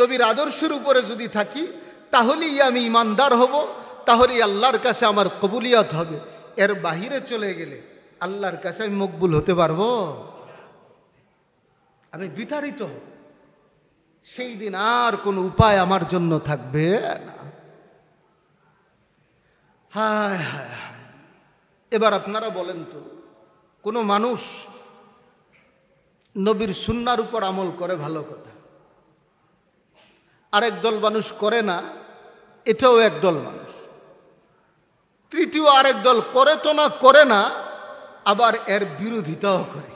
নবীর আদর্শের উপরে যদি থাকি তাহলেই আমি ইমানদার হব তাহলেই আল্লাহর কাছে আমার কবুলিয়াত হবে এর বাহিরে চলে গেলে আল্লাহর কাছে আমি মকবুল হতে পারবো আমি বিতাড়িত সেই দিন আর কোনো উপায় আমার জন্য থাকবে না হায় হায় এবার আপনারা বলেন তো কোনো মানুষ নবীর সুন্নার উপর আমল করে ভালো কথা আরেক দল মানুষ করে না এটাও এক দল মানুষ তৃতীয় আরেক দল করে তো না করে না আবার এর বিরোধিতাও করে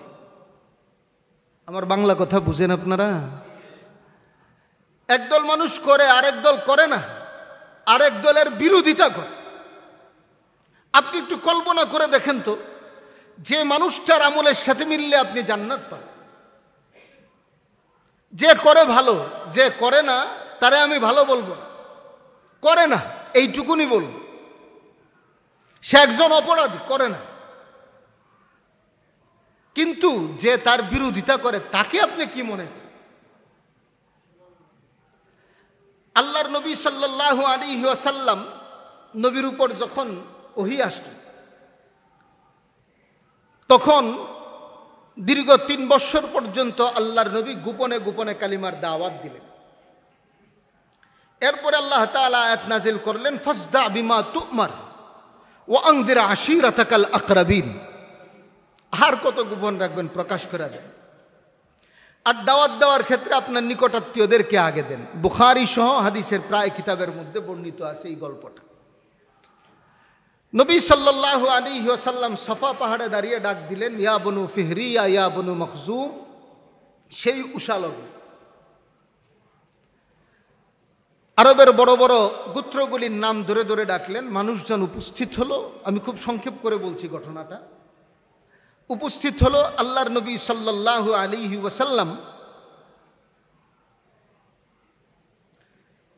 আমার বাংলা কথা বুঝেন আপনারা একদল মানুষ করে আরেক দল করে না আরেক দলের বিরোধিতা করে আপনি একটু কল্পনা করে দেখেন তো যে মানুষটার আমলের সাথে মিললে আপনি জান্নাত পান যে করে ভালো যে করে না তারে আমি ভালো বলবো করে না এইটুকুনি বলব সে একজন অপরাধী করে না কিন্তু যে তার বিরোধিতা করে তাকে আপনি কি মনে আল্লাহর নবী সাল্লাহ আলী সাল্লাম নবীর উপর যখন ওহি আসল তখন দীর্ঘ তিন বছর পর্যন্ত আল্লাহর নবী গোপনে গোপনে কালিমার দাওয়াত দিলেন এরপরে আল্লাহ তালা এত নাজিল করলেন ফসদা বিমা তুমার ও আংদিরা আশির আতাকাল আকরাবিন আর কত গোপন রাখবেন প্রকাশ করা দেন আর দাওয়াত দেওয়ার ক্ষেত্রে আপনার নিকটাত্মীয়দেরকে আগে দেন বুখারি সহ হাদিসের প্রায় কিতাবের মধ্যে বর্ণিত আছে এই গল্পটা নবী সাল্লাহ আলী সাল্লাম সফা পাহাড়ে দাঁড়িয়ে ডাক দিলেন ইয়া বনু ফিহরিয়া ইয়া বনু মখজুম সেই উষালগ্ন আরবের বড় বড় গোত্রগুলির নাম ধরে ধরে ডাকলেন মানুষজন উপস্থিত হলো আমি খুব সংক্ষেপ করে বলছি ঘটনাটা উপস্থিত হলো আল্লাহর নবী সাল্লাল্লাহু আলী ওয়াসাল্লাম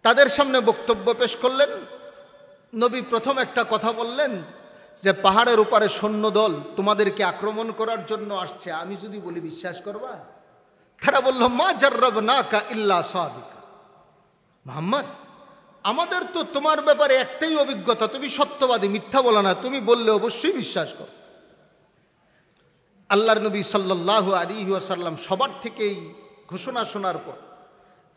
তাদের সামনে বক্তব্য পেশ করলেন নবী প্রথম একটা কথা বললেন যে পাহাড়ের উপরে দল তোমাদেরকে আক্রমণ করার জন্য আসছে আমি যদি বলি বিশ্বাস করবা তারা বলল মা জার্রব না কা ইল্লা সাদিকা মোহাম্মদ আমাদের তো তোমার ব্যাপারে একটাই অভিজ্ঞতা তুমি সত্যবাদী মিথ্যা বলো না তুমি বললে অবশ্যই বিশ্বাস কর আল্লাহর নবী সাল্লাহ আলিহাসাল্লাম সবার থেকেই ঘোষণা শোনার পর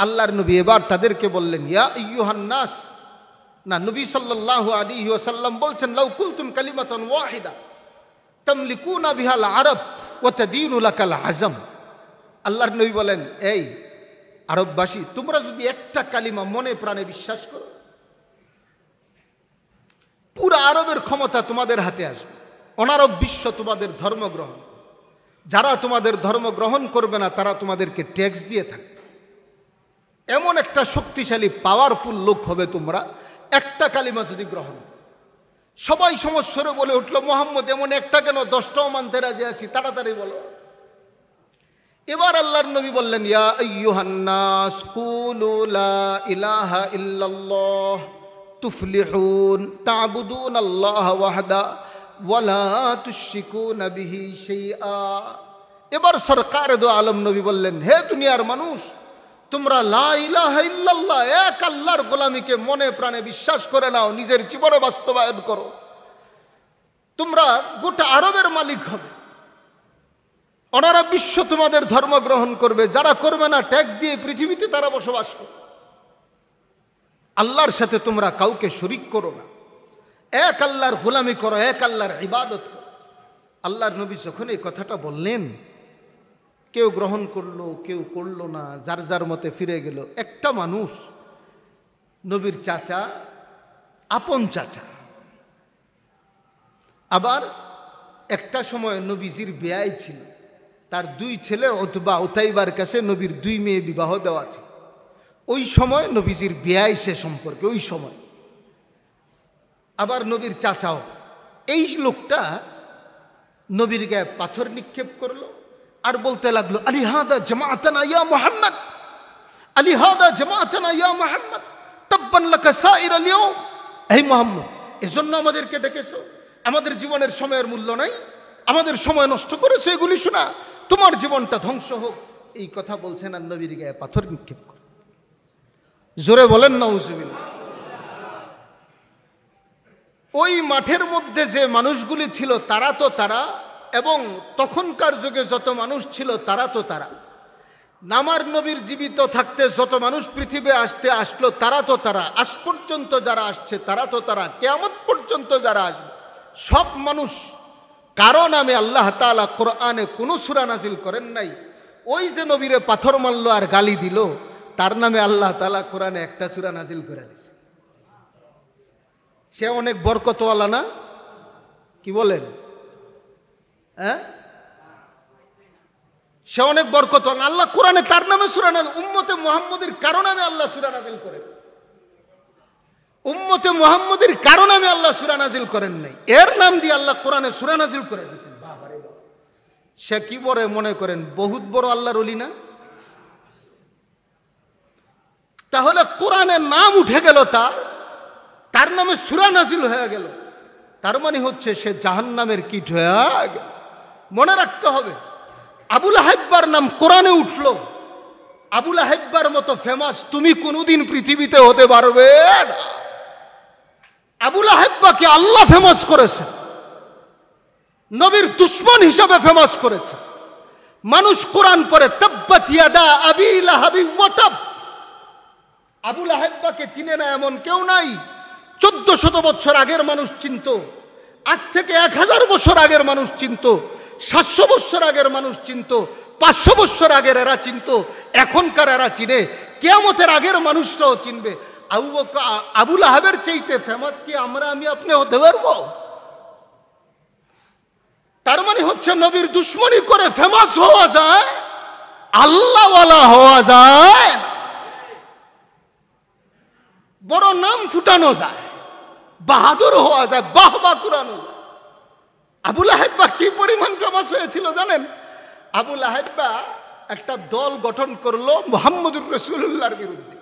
আল্লাহর নবী এবার তাদেরকে বললেন ইয়া ইয়ুহান্নাস না নবী সাল্লাহ আলিহাসাল্লাম বলছেন লাউকুলতুম কালিমাতন ওয়াহিদা তামলিকুনা বিহাল আরব ও তাদিন আজম আল্লাহর নবী বলেন এই আরববাসী তোমরা যদি একটা কালিমা মনে প্রাণে বিশ্বাস করো পুরো আরবের ক্ষমতা তোমাদের হাতে আসবে অনারব বিশ্ব তোমাদের ধর্মগ্রহণ যারা তোমাদের ধর্ম গ্রহণ করবে না তারা তোমাদেরকে ট্যাক্স দিয়ে থাকবে এমন একটা শক্তিশালী পাওয়ারফুল লোক হবে তোমরা একটা কালিমা যদি গ্রহণ সবাই সমস্যরে বলে উঠলো মোহাম্মদ এমন একটা কেন দশটাও মানতে রাজি আছি তাড়াতাড়ি বলো এবার আল্লাহর নবী বললেন ইয়া লা ইলাহা ওয়ালা এবার সরকার দো আলম নবী বললেন হে দুনিয়ার মানুষ তোমরা লা ইলাহা এক আল্লাহর গোলামীকে মনে প্রাণে বিশ্বাস করে নাও নিজের জীবনে বাস্তবায়ন করো তোমরা গোটা আরবের মালিক হবে অনারা বিশ্ব তোমাদের ধর্ম গ্রহণ করবে যারা করবে না ট্যাক্স দিয়ে পৃথিবীতে তারা বসবাস করবে আল্লাহর সাথে তোমরা কাউকে শরিক করো না এক আল্লাহর গোলামি করো এক আল্লাহর ইবাদত করো আল্লাহর নবী যখন এই কথাটা বললেন কেউ গ্রহণ করলো কেউ করলো না যার যার মতে ফিরে গেল একটা মানুষ নবীর চাচা আপন চাচা আবার একটা সময় নবীজির ব্যয় ছিল তার দুই ছেলে অথবা ওতাইবার কাছে নবীর দুই মেয়ে বিবাহ দেওয়া আছে ওই সময় নবীজির বিয়াই সে সম্পর্কে ওই সময় আবার নবীর চাচাও এই লোকটা নবীর গায়ে পাথর নিক্ষেপ করলো আর বলতে লাগলো আলিহাদা জামাতানা ইয়া মোহাম্মদ আলিহাদা জামাতানা ইয়া মোহাম্মদ তব্বান এই মোহাম্মদ এজন্য আমাদেরকে ডেকেছো আমাদের জীবনের সময়ের মূল্য নাই আমাদের সময় নষ্ট করেছে এগুলি শোনা তোমার জীবনটা ধ্বংস হোক এই কথা বলছেন আর নবীর গায়ে পাথর নিক্ষেপ করে জোরে বলেন না উজুবিল্লা ওই মাঠের মধ্যে যে মানুষগুলি ছিল তারা তো তারা এবং তখনকার যুগে যত মানুষ ছিল তারা তো তারা নামার নবীর জীবিত থাকতে যত মানুষ পৃথিবী আসতে আসলো তারা তো তারা আজ পর্যন্ত যারা আসছে তারা তো তারা কেমন পর্যন্ত যারা আসবে সব মানুষ কারণ আমি আল্লাহ তালা কোরআনে কোনো সুরা নাজিল করেন নাই ওই যে নবীরে পাথর মারল আর গালি দিল তার নামে আল্লাহ তালা কোরআনে একটা সুরা নাজিল করে দিছে সে অনেক বরকতওয়ালা না কি বলেন হ্যাঁ সে অনেক বরকতওয়ালা আল্লাহ কোরআনে তার নামে সুরানা উম্মতে মোহাম্মদের কারণে আমি আল্লাহ সুরানাদিল করেন উম্মতে মোহাম্মদের কারণ আমি আল্লাহ নাজিল করেন নাই এর নাম দিয়ে আল্লাহ কোরআনে নাজিল করে দিয়েছেন সে কি বলে মনে করেন বহুত বড় আল্লাহর অলি না তাহলে কোরআনে নাম উঠে গেল তার তার নামে সুরা নাজিল হয়ে গেল তার মানে হচ্ছে সে জাহান নামের কিট হয়ে গেল মনে রাখতে হবে আবুল আহেব্বার নাম কোরআনে উঠল আবুল আহেব্বার মতো ফেমাস তুমি কোনোদিন পৃথিবীতে হতে পারবে না আবুল আহেব্বাকে আল্লাহ ফেমাস করেছে নবীর দুশ্মন হিসাবে ফেমাস করেছে মানুষ কোরআন পরে তব্বত আবুল আহেব্বাকে চিনে না এমন কেউ নাই চোদ্দ শত বছর আগের মানুষ চিনত আজ থেকে এক হাজার বছর আগের মানুষ চিনত সাতশো বছর আগের মানুষ চিনত পাঁচশো বছর আগের এরা চিনত এখনকার এরা চিনে কেমতের আগের মানুষরাও চিনবে আবু আবুল আহবের চাইতে ফেমাস কি আমরা আমি আপনি হতে পারবো তার মানে হচ্ছে নবীর দুশ্মনী করে ফেমাস হওয়া যায় আল্লাহওয়ালা হওয়া যায় বড় নাম ফুটানো যায় বাহাদুর হওয়া যায় বা কুরানো আবুল আহেব্বা কি পরিমাণ ফেমাস হয়েছিল জানেন আবুল আহেব্বা একটা দল গঠন করলো মোহাম্মদুর রসুল্লাহর বিরুদ্ধে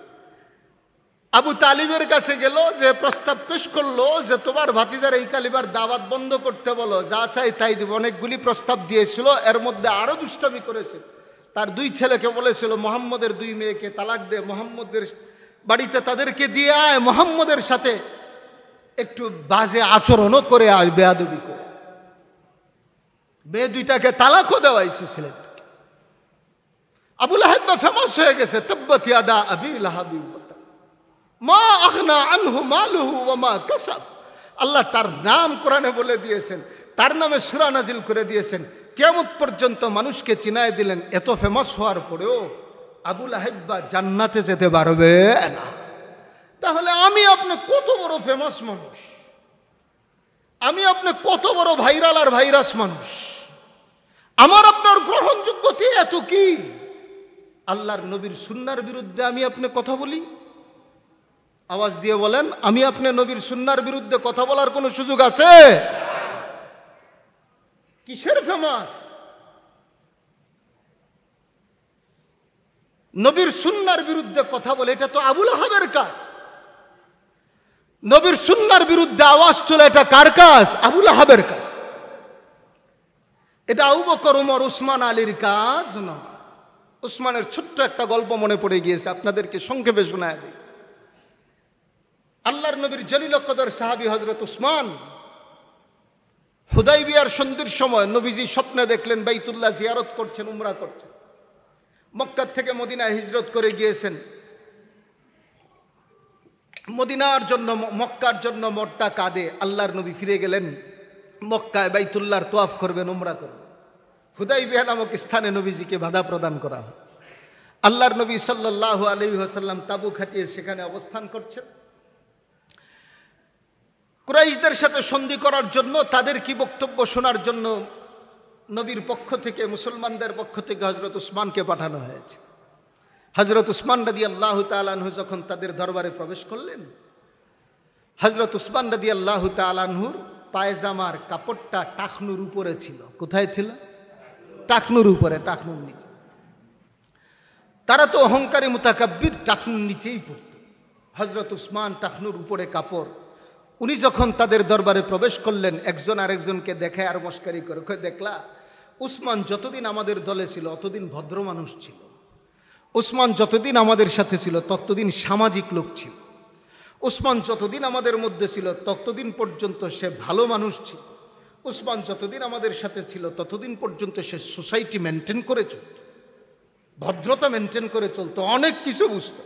আবু তালিবের কাছে গেল যে প্রস্তাব পেশ করলো যে তোমার ভাতিদার এই কালিবার দাওয়াত বন্ধ করতে বলো যা চাই তাই দিব অনেকগুলি প্রস্তাব দিয়েছিল এর মধ্যে আরও দুষ্টামি করেছে তার দুই ছেলেকে বলেছিল মোহাম্মদের দুই মেয়েকে তালাক দে মোহাম্মদের বাড়িতে তাদেরকে দিয়ে আয় মোহাম্মদের সাথে একটু বাজে আচরণও করে আয় বেয়াদবি করে মেয়ে দুইটাকে তালাকও দেওয়াইছে ছেলেটাকে আবুল আহেব ফেমাস হয়ে গেছে তব্বতিয়াদা আবি লাহাবি মা আহনা আনহু মালুহু মা কাসাব আল্লাহ তার নাম কোরআনে বলে দিয়েছেন তার নামে সুরা নাজিল করে দিয়েছেন কেমত পর্যন্ত মানুষকে চিনায় দিলেন এত ফেমাস হওয়ার পরেও আবুল আহেব্বা জান্নাতে যেতে পারবে না তাহলে আমি আপনি কত বড় ফেমাস মানুষ আমি আপনি কত বড় ভাইরাল আর ভাইরাস মানুষ আমার আপনার গ্রহণযোগ্যতা এত কি আল্লাহর নবীর সুন্নার বিরুদ্ধে আমি আপনি কথা বলি আওয়াজ দিয়ে বলেন আমি আপনি নবীর সুন্নার বিরুদ্ধে কথা বলার কোনো সুযোগ আছে কিসের ফেমাস নবীর সুন্নার বিরুদ্ধে কথা বলে এটা তো আবুল আহাবের কাজ নবীর সুন্নার বিরুদ্ধে আওয়াজ তোলা এটা কার কাজ আবুল আহাবের কাজ এটা আউব বকর উমর উসমান আলীর কাজ নয় উসমানের ছোট্ট একটা গল্প মনে পড়ে গিয়েছে আপনাদেরকে সংক্ষেপে শোনায় দিই আল্লাহর নবীর জলিল কদর সাহাবি হজরত উসমান হুদাই বিয়ার সন্ধির সময় নবীজি স্বপ্নে দেখলেন বাইতুল্লাহ জিয়ারত করছেন উমরা করছেন মক্কার থেকে মদিনায় হিজরত করে গিয়েছেন মদিনার জন্য মক্কার জন্য মরটা কাঁদে আল্লাহর নবী ফিরে গেলেন মক্কায় বাইতুল্লাহর তোয়াফ করবেন উমরা করবেন হুদাই বিহা নামক স্থানে নবীজিকে বাধা প্রদান করা হয় আল্লাহর নবী সাল্লাহ আলী তাবু খাটিয়ে সেখানে অবস্থান করছেন কুরাইশদের সাথে সন্ধি করার জন্য তাদের কি বক্তব্য শোনার জন্য নবীর পক্ষ থেকে মুসলমানদের পক্ষ থেকে হজরত উসমানকে পাঠানো হয়েছে হজরত উসমান রাদি আল্লাহ তালানহু যখন তাদের দরবারে প্রবেশ করলেন হজরত উসমান রাদি আল্লাহ তালানহুর পায়জামার কাপড়টা টাকনুর উপরে ছিল কোথায় ছিল টাকনুর উপরে টাকনুর নিচে তারা তো অহংকারী মোতাকাব্বির টাকনুর নিচেই পড়ত হজরত উসমান টাকনুর উপরে কাপড় উনি যখন তাদের দরবারে প্রবেশ করলেন একজন আরেকজনকে দেখায় আর মস্কারি করে দেখলা উসমান যতদিন আমাদের দলে ছিল অতদিন ভদ্র মানুষ ছিল উসমান যতদিন আমাদের সাথে ছিল ততদিন সামাজিক লোক ছিল উসমান যতদিন আমাদের মধ্যে ছিল ততদিন পর্যন্ত সে ভালো মানুষ ছিল উসমান যতদিন আমাদের সাথে ছিল ততদিন পর্যন্ত সে সোসাইটি মেনটেন করে চলত ভদ্রতা মেনটেন করে চলতো অনেক কিছু বুঝত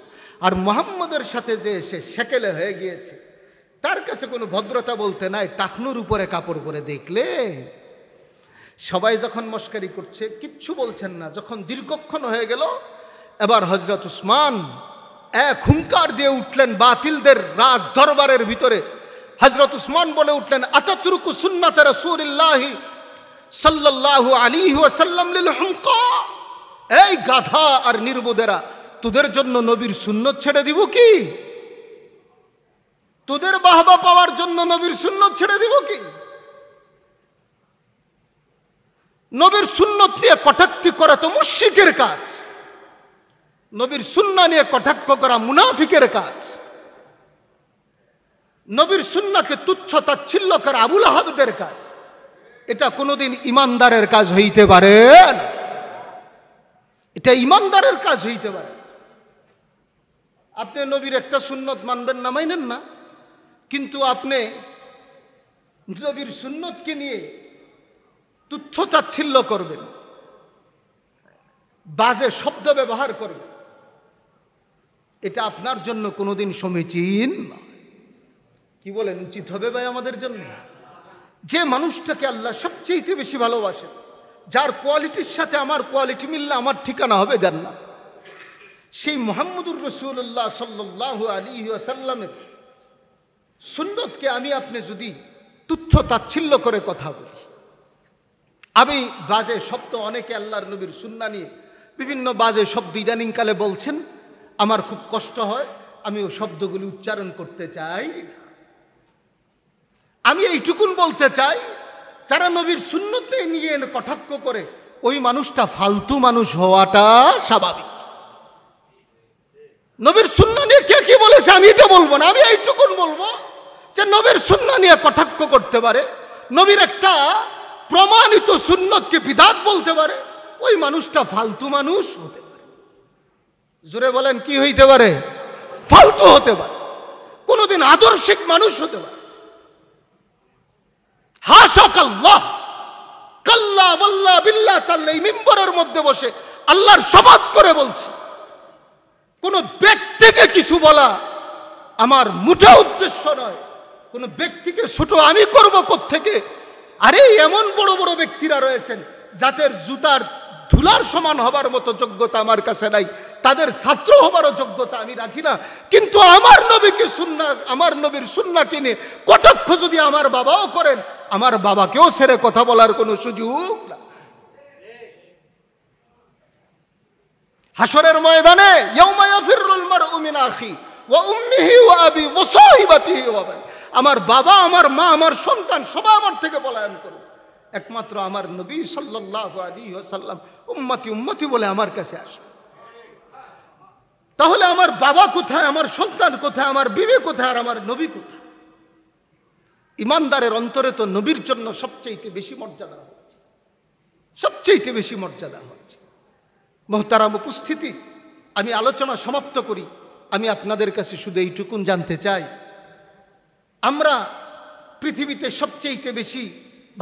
আর মোহাম্মদের সাথে যে সে সেকেলে হয়ে গিয়েছে তার কাছে কোনো ভদ্রতা বলতে নাই টাকনুর উপরে কাপড় পরে দেখলে সবাই যখন মস্কারি করছে কিচ্ছু বলছেন না যখন দীর্ঘক্ষণ হয়ে গেল এবার হজরত উসমান এক হুঙ্কার দিয়ে উঠলেন বাতিলদের রাজ দরবারের ভিতরে হজরত উসমান বলে উঠলেন আতাতুরুকু সুন্নাতে রসুল্লাহি সাল্লাহ আলী ওয়াসাল্লাম এই গাধা আর নির্বোধেরা তোদের জন্য নবীর শূন্য ছেড়ে দিব কি তোদের বাহবা পাওয়ার জন্য নবীর শূন্য ছেড়ে দিব কি নবীর সুন্নত নিয়ে কটাক্তি করা তো মুশিকের কাজ নবীর সুন্না নিয়ে কটাক্ষ করা মুনাফিকের কাজ নবীর সুন্নাকে তুচ্ছ তাচ্ছিল্য করা আবুল আহাবদের কাজ এটা কোনোদিন ইমানদারের কাজ হইতে পারে এটা ইমানদারের কাজ হইতে পারে আপনি নবীর একটা সুন্নত মানবেন না মাইনেন না কিন্তু আপনি নবীর সুন্নতকে নিয়ে তুচ্ছ তাচ্ছিল্য করবেন বাজে শব্দ ব্যবহার করবেন এটা আপনার জন্য কোনোদিন সমীচীন কি বলেন উচিত হবে ভাই আমাদের জন্য যে মানুষটাকে আল্লাহ সবচেয়ে বেশি ভালোবাসে যার কোয়ালিটির সাথে আমার কোয়ালিটি মিললে আমার ঠিকানা হবে জান্নাত সেই মোহাম্মদুর রসুল্লাহ সাল্লাহ আলী আসাল্লামের সুন্নতকে আমি আপনি যদি তুচ্ছ তাচ্ছিল্য করে কথা বলি আমি বাজে শব্দ অনেকে আল্লাহর নবীর সুন্না নিয়ে বিভিন্ন বাজে শব্দ ইদানিংকালে বলছেন আমার খুব কষ্ট হয় আমি ও শব্দগুলি উচ্চারণ করতে চাই আমি এইটুকুন বলতে চাই যারা নবীর শূন্যতে নিয়ে কটাক্ষ করে ওই মানুষটা ফালতু মানুষ হওয়াটা স্বাভাবিক নবীর শূন্য নিয়ে কে কি বলেছে আমি এটা বলবো না আমি এইটুকুন বলবো যে নবীর শূন্য নিয়ে কটাক্ষ করতে পারে নবীর একটা প্রমাণিত সুন্নতকে বিধাত বলতে পারে ওই মানুষটা ফালতু মানুষ হতে পারে জোরে বলেন কি হইতে পারে ফালতু হতে পারে কোনোদিন আদর্শিক মানুষ হতে পারে হাসক আল্লাহ কাল্লা বল্লা বিল্লা তাল্লা এই মিম্বরের মধ্যে বসে আল্লাহর শপথ করে বলছি কোনো ব্যক্তিকে কিছু বলা আমার মোটা উদ্দেশ্য নয় কোনো ব্যক্তিকে ছোট আমি করব থেকে আরে এমন বড় বড় ব্যক্তিরা রয়েছেন যাদের জুতার ধুলার সমান হবার মতো যোগ্যতা আমার কাছে নাই তাদের ছাত্র হবারও যোগ্যতা আমি রাখি না কিন্তু আমার নবীকে সুন্না আমার নবীর সুন্না কিনে কটাক্ষ যদি আমার বাবাও করেন আমার বাবাকেও সেরে কথা বলার কোনো সুযোগ না হাসরের ময়দানে ইয়াউমা আবি ওয়া আমার বাবা আমার মা আমার সন্তান সবাই আমার থেকে পলায়ন করো একমাত্র আমার নবী সাল্লাহ আলী সাল্লাম উম্মাতি উম্মাতি বলে আমার কাছে আসবে তাহলে আমার বাবা কোথায় আমার সন্তান কোথায় আমার বিবে কোথায় আর আমার নবী কোথায় ইমানদারের অন্তরে তো নবীর জন্য সবচেয়ে বেশি মর্যাদা হচ্ছে সবচেয়ে বেশি মর্যাদা হচ্ছে মহতারাম উপস্থিতি আমি আলোচনা সমাপ্ত করি আমি আপনাদের কাছে শুধু এইটুকুন জানতে চাই আমরা পৃথিবীতে সবচেয়ে বেশি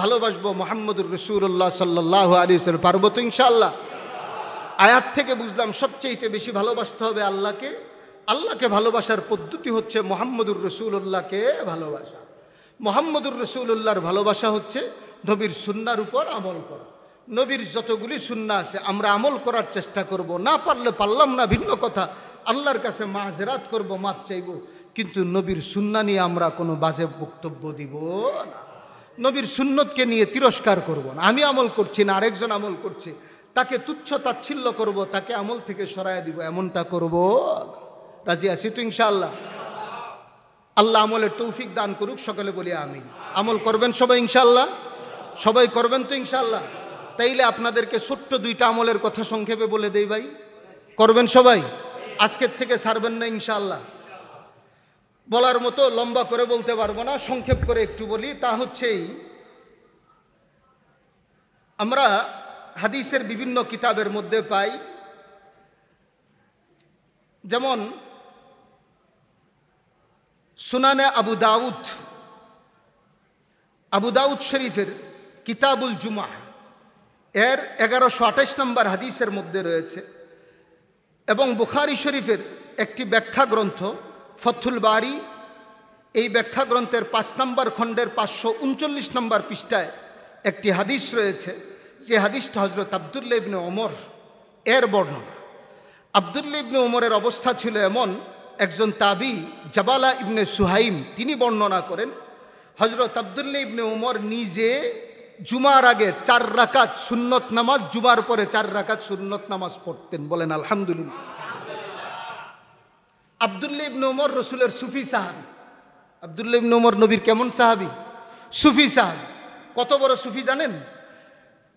ভালোবাসবো মোহাম্মদুর রসুল্লাহ সাল্লাহ আলী পার্বত ইনশাল্লাহ আয়াত থেকে বুঝলাম সবচেয়ে বেশি ভালোবাসতে হবে আল্লাহকে আল্লাহকে ভালোবাসার পদ্ধতি হচ্ছে মোহাম্মদুর রসুল্লাহকে ভালোবাসা মোহাম্মদুর রসুল্লাহর ভালোবাসা হচ্ছে নবীর সুন্নার উপর আমল করা নবীর যতগুলি সুন্না আছে আমরা আমল করার চেষ্টা করব না পারলে পারলাম না ভিন্ন কথা আল্লাহর কাছে মাঝরাত করব মাপ চাইব কিন্তু নবীর সুন্না নিয়ে আমরা কোনো বাজে বক্তব্য দিব না নবীর সুন্নতকে নিয়ে তিরস্কার করব না আমি আমল করছি না আরেকজন আমল করছে তাকে তুচ্ছ তাচ্ছিল্য করব তাকে আমল থেকে সরাই দিব এমনটা করব রাজি আছি তো ইনশাআল্লাহ আল্লাহ আমলের তৌফিক দান করুক সকালে বলি আমি আমল করবেন সবাই ইনশাল্লাহ সবাই করবেন তো ইনশাল্লাহ তাইলে আপনাদেরকে ছোট্ট দুইটা আমলের কথা সংক্ষেপে বলে দেই ভাই করবেন সবাই আজকের থেকে ছাড়বেন না ইনশাল্লাহ বলার মতো লম্বা করে বলতে পারবো না সংক্ষেপ করে একটু বলি তা হচ্ছেই আমরা হাদিসের বিভিন্ন কিতাবের মধ্যে পাই যেমন সুনানে আবু দাউদ আবু দাউদ শরীফের কিতাবুল জুমা এর এগারোশো আঠাশ নম্বর হাদিসের মধ্যে রয়েছে এবং বুখারি শরীফের একটি ব্যাখ্যা গ্রন্থ ফথুল বাড়ি এই ব্যাখ্যা গ্রন্থের পাঁচ নম্বর খণ্ডের পাঁচশো উনচল্লিশ নম্বর পৃষ্ঠায় একটি হাদিস রয়েছে যে হাদিসটা হজরত আবদুল্লা ইবনে ওমর এর বর্ণনা আবদুল্লা ইবনে ওমরের অবস্থা ছিল এমন একজন তাবি জবালা ইবনে সুহাইম তিনি বর্ণনা করেন হজরত আবদুল্লা ইবনে ওমর নিজে জুমার আগে চার রাকাত সুন্নত নামাজ জুমার পরে চার রাকাত সুন্নত নামাজ পড়তেন বলেন আলহামদুলিল্লাহ আবদুল্লা ইবন ওমর রসুলের সুফি সাহাবি আবদুল্লা ইবন ওমর নবীর কেমন সাহাবি সুফি সাহাবি কত বড় সুফি জানেন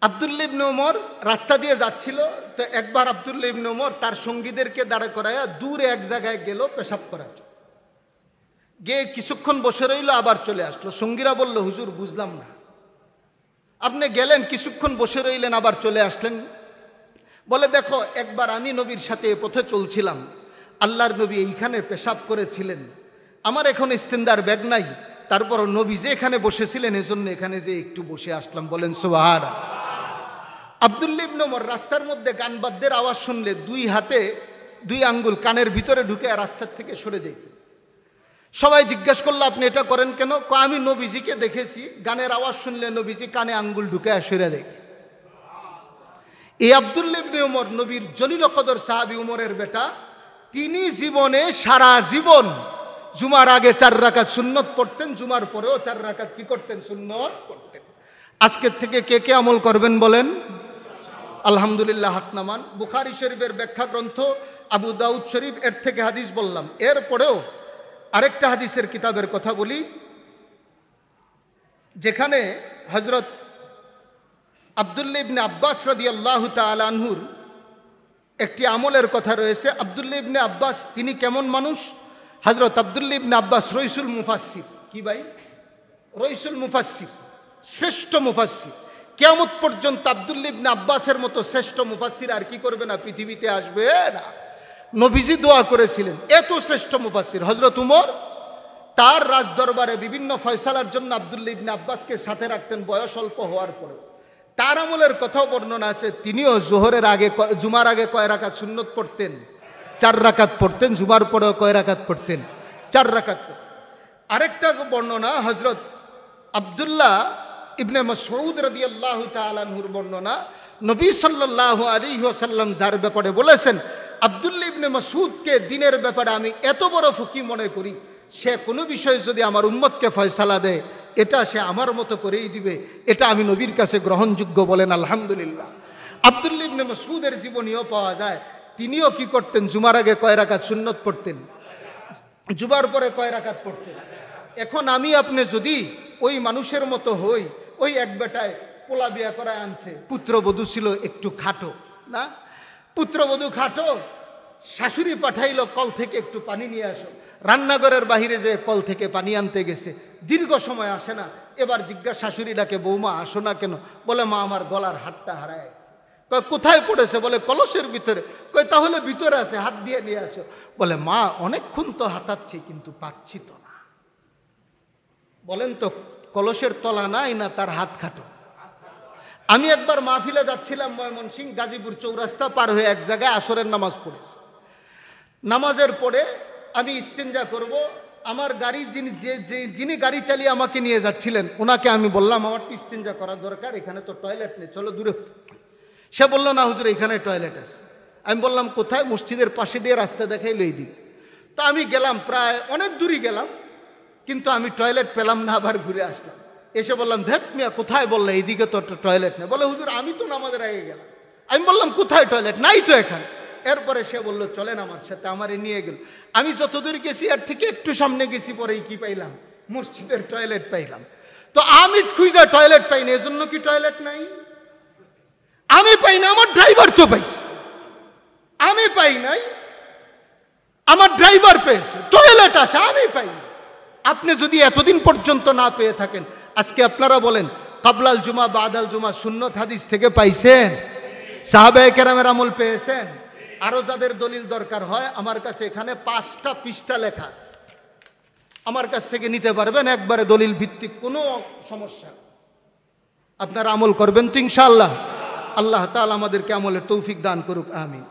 আবদুল্লা ইবন ওমর রাস্তা দিয়ে যাচ্ছিল তো একবার আবদুল্লা ইবন ওমর তার সঙ্গীদেরকে দাঁড়া করায়া দূরে এক জায়গায় গেল পেশাব করার গিয়ে কিছুক্ষণ বসে রইল আবার চলে আসলো সঙ্গীরা বলল হুজুর বুঝলাম না আপনি গেলেন কিছুক্ষণ বসে রইলেন আবার চলে আসলেন বলে দেখো একবার আমি নবীর সাথে এ পথে চলছিলাম আল্লাহর নবী এইখানে পেশাব করেছিলেন আমার এখন ইস্তেন্দার ব্যাগ নাই তারপর নবী যে এখানে বসেছিলেন এজন্য এখানে যে একটু বসে আসলাম বলেন সোহার আবদুল্লিবন রাস্তার মধ্যে গান বাদ্যের আওয়াজ শুনলে দুই হাতে দুই আঙ্গুল কানের ভিতরে ঢুকে রাস্তার থেকে সরে যেত সবাই জিজ্ঞেস করলো আপনি এটা করেন কেন আমি নবীজিকে দেখেছি গানের আওয়াজ শুনলে নবীজি কানে আঙ্গুল ঢুকে সরে দেয় এই আবদুল্লিবনে ওমর নবীর জলিল কদর সাহাবি উমরের বেটা তিনি জীবনে সারা জীবন জুমার আগে চার রাকাত সুন্নত পড়তেন জুমার পরেও চার রাকাত কি করতেন সুন্নত করতেন আজকের থেকে কে কে আমল করবেন বলেন আলহামদুলিল্লাহ হাতনামান বুখারি শরীফের ব্যাখ্যা গ্রন্থ আবু দাউদ শরীফ এর থেকে হাদিস বললাম এরপরেও আরেকটা হাদিসের কিতাবের কথা বলি যেখানে হজরত আবদুল্লা ইবনে আব্বাস রদি আল্লাহ তালানহুর একটি আমলের কথা রয়েছে আবদুল্লা ইবনে আব্বাস তিনি কেমন মানুষ হজরত আবদুল্লা ইবনে আব্বাস রইসুল মুফাসির কি ভাই রইসুল মুফাসির শ্রেষ্ঠ মুফাসির কেমত পর্যন্ত আবদুল্লা ইবনে আব্বাসের মতো শ্রেষ্ঠ মুফাসির আর কি করবে না পৃথিবীতে আসবে না নভিজি দোয়া করেছিলেন এত শ্রেষ্ঠ মুফাসির হজরত উমর তার রাজদরবারে বিভিন্ন ফয়সালার জন্য আবদুল্লা ইবনে আব্বাসকে সাথে রাখতেন বয়স অল্প হওয়ার পরে তার আমলের কথাও বর্ণনা আছে তিনিও জোহরের আগে জুমার আগে কয় রাখাত সুন্নত পড়তেন চার রাখাত পড়তেন জুমার পরেও কয় রাকাত পড়তেন চার রাখাত আরেকটা বর্ণনা হজরত আবদুল্লাহ ইবনে মসৌদ রদি আল্লাহ তালুর বর্ণনা নবী সাল্লাহ আলিহাসাল্লাম যার ব্যাপারে বলেছেন আবদুল্লা ইবনে মসুদকে দিনের ব্যাপারে আমি এত বড় ফুকি মনে করি সে কোনো বিষয়ে যদি আমার উম্মতকে ফয়সালা দেয় এটা সে আমার মতো করেই দিবে এটা আমি নবীর কাছে গ্রহণযোগ্য বলেন আলহামদুলিল্লাহ আবদুল্লিব সুদের জীবনীও পাওয়া যায় তিনিও কি করতেন জুমার আগে কয় রাখাত সুন্নত পড়তেন জুবার পরে কয় রাখাত পড়তেন এখন আমি আপনি যদি ওই মানুষের মতো হই ওই এক বেটায় পোলা বিয়া করায় আনছে পুত্রবধূ ছিল একটু খাটো না পুত্রবধূ খাটো শাশুড়ি পাঠাইল কল থেকে একটু পানি নিয়ে আসো রান্নাঘরের বাহিরে যে কল থেকে পানি আনতে গেছে দীর্ঘ সময় আসে না এবার জিজ্ঞাসা শাশুড়ি ডাকে বৌমা আসো না কেন বলে মা আমার গলার হাতটা হারায় কয় কোথায় পড়েছে বলে কলসের ভিতরে কয় তাহলে ভিতরে আছে হাত দিয়ে নিয়ে আসো বলে মা অনেকক্ষণ তো হাতাচ্ছি কিন্তু পাচ্ছি তো না বলেন তো কলসের তলা নাই না তার হাত খাটো আমি একবার মাহফিলে যাচ্ছিলাম ময়মনসিং গাজীপুর চৌরাস্তা পার হয়ে এক জায়গায় আসরের নামাজ পড়েছে নামাজের পরে আমি ইস্তেঞ্জা করব আমার গাড়ি যিনি যে যে যিনি গাড়ি চালিয়ে আমাকে নিয়ে যাচ্ছিলেন ওনাকে আমি বললাম আমার ইস্তেঞ্জা করা দরকার এখানে তো টয়লেট নেই চলো দূরে সে বললো না হুজুর এখানে টয়লেট আছে আমি বললাম কোথায় মসজিদের পাশে দিয়ে রাস্তা দেখাইলো লই দিই তো আমি গেলাম প্রায় অনেক দূরই গেলাম কিন্তু আমি টয়লেট পেলাম না আবার ঘুরে আসলাম এসে বললাম ধ্যাত মিয়া কোথায় বললে এইদিকে তো টয়লেট নেই বলে হুজুর আমি তো নামাজের আগে গেলাম আমি বললাম কোথায় টয়লেট নাই তো এখানে এরপরে সে বললো চলেন আমার সাথে আমারে নিয়ে গেল আমি যতদূর গেছি এর থেকে একটু সামনে গেছি পরেই কি পাইলাম মসজিদের টয়লেট পাইলাম তো আমি খুঁজা টয়লেট পাইনি এজন্য কি টয়লেট নাই আমি পাই না আমার ড্রাইভার তো পাইছে আমি পাই নাই আমার ড্রাইভার পেয়েছে টয়লেট আছে আমি পাই আপনি যদি এতদিন পর্যন্ত না পেয়ে থাকেন আজকে আপনারা বলেন কাবলাল জুমা বাদাল জুমা শূন্য থাদিস থেকে পাইছেন সাহাবে কেরামের আমল পেয়েছেন আরও যাদের দলিল দরকার হয় আমার কাছে এখানে পাঁচটা পৃষ্ঠা লেখা আছে আমার কাছ থেকে নিতে পারবেন একবারে দলিল ভিত্তিক কোনো সমস্যা আপনারা আমল করবেন তো আল্লাহ আল্লাহ তাল আমাদেরকে আমলের তৌফিক দান করুক আমিন